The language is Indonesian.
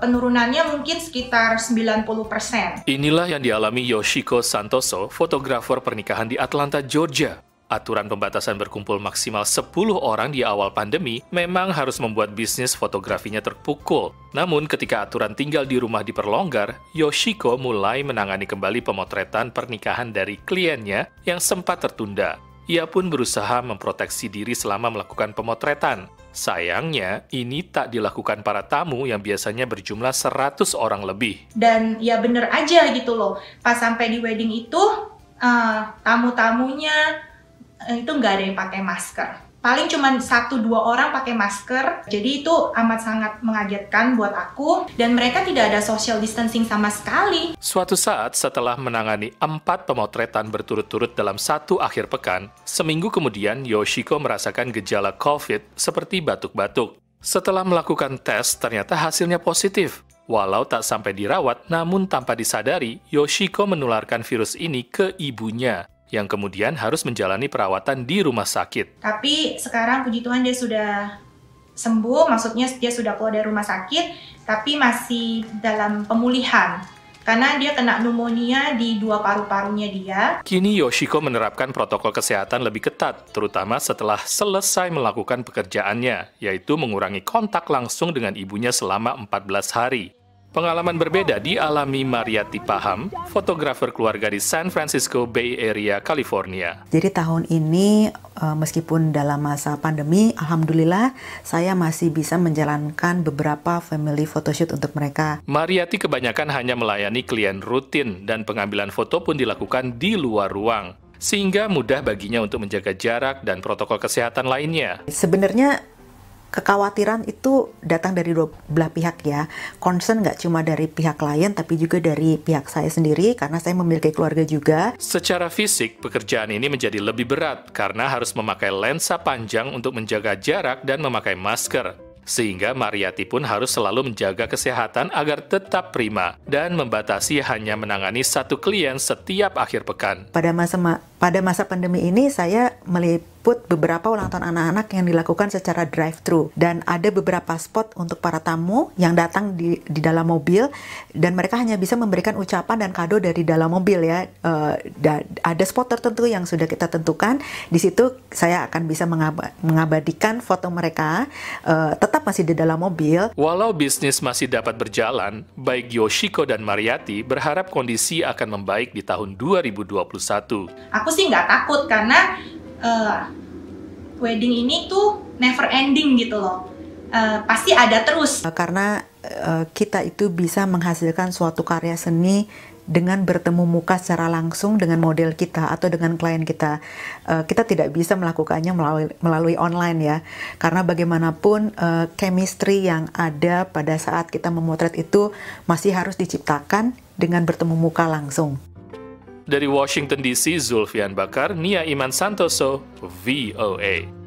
Penurunannya mungkin sekitar 90%. Inilah yang dialami Yoshiko Santoso, fotografer pernikahan di Atlanta, Georgia. Aturan pembatasan berkumpul maksimal 10 orang di awal pandemi memang harus membuat bisnis fotografinya terpukul. Namun ketika aturan tinggal di rumah diperlonggar, Yoshiko mulai menangani kembali pemotretan pernikahan dari kliennya yang sempat tertunda. Ia pun berusaha memproteksi diri selama melakukan pemotretan. Sayangnya, ini tak dilakukan para tamu yang biasanya berjumlah 100 orang lebih. Dan ya bener aja gitu loh, pas sampai di wedding itu, uh, tamu-tamunya eh, itu nggak ada yang pakai masker paling cuma satu dua orang pakai masker jadi itu amat sangat mengagetkan buat aku dan mereka tidak ada social distancing sama sekali suatu saat setelah menangani empat pemotretan berturut-turut dalam satu akhir pekan seminggu kemudian Yoshiko merasakan gejala covid seperti batuk-batuk setelah melakukan tes ternyata hasilnya positif Walau tak sampai dirawat, namun tanpa disadari, Yoshiko menularkan virus ini ke ibunya yang kemudian harus menjalani perawatan di rumah sakit. Tapi sekarang puji Tuhan dia sudah sembuh, maksudnya dia sudah keluar dari rumah sakit, tapi masih dalam pemulihan karena dia kena pneumonia di dua paru-parunya dia. Kini Yoshiko menerapkan protokol kesehatan lebih ketat, terutama setelah selesai melakukan pekerjaannya, yaitu mengurangi kontak langsung dengan ibunya selama 14 hari. Pengalaman berbeda dialami Mariati Paham, fotografer keluarga di San Francisco Bay Area, California. Jadi tahun ini eh, meskipun dalam masa pandemi, alhamdulillah saya masih bisa menjalankan beberapa family photoshoot untuk mereka. Mariati kebanyakan hanya melayani klien rutin dan pengambilan foto pun dilakukan di luar ruang sehingga mudah baginya untuk menjaga jarak dan protokol kesehatan lainnya. Sebenarnya kekhawatiran itu datang dari dua belah pihak ya. Concern nggak cuma dari pihak klien, tapi juga dari pihak saya sendiri karena saya memiliki keluarga juga. Secara fisik, pekerjaan ini menjadi lebih berat karena harus memakai lensa panjang untuk menjaga jarak dan memakai masker. Sehingga Mariati pun harus selalu menjaga kesehatan agar tetap prima dan membatasi hanya menangani satu klien setiap akhir pekan. Pada masa pada masa pandemi ini saya meliput beberapa ulang tahun anak-anak yang dilakukan secara drive-thru dan ada beberapa spot untuk para tamu yang datang di di dalam mobil dan mereka hanya bisa memberikan ucapan dan kado dari dalam mobil ya. Uh, da, ada spot tertentu yang sudah kita tentukan. Di situ saya akan bisa mengab mengabadikan foto mereka uh, tetap masih di dalam mobil. Walau bisnis masih dapat berjalan, baik Yoshiko dan Mariati berharap kondisi akan membaik di tahun 2021. Aku aku sih nggak takut karena uh, wedding ini tuh never ending gitu loh. Uh, pasti ada terus. Eh, karena uh, kita itu bisa menghasilkan suatu karya seni dengan bertemu muka secara langsung dengan model kita atau dengan klien kita. Uh, kita tidak bisa melakukannya melalui, melalui online ya. Karena bagaimanapun uh, chemistry yang ada pada saat kita memotret itu masih harus diciptakan dengan bertemu muka langsung. Dari Washington DC, Zulfian Bakar, Nia Iman Santoso, VOA.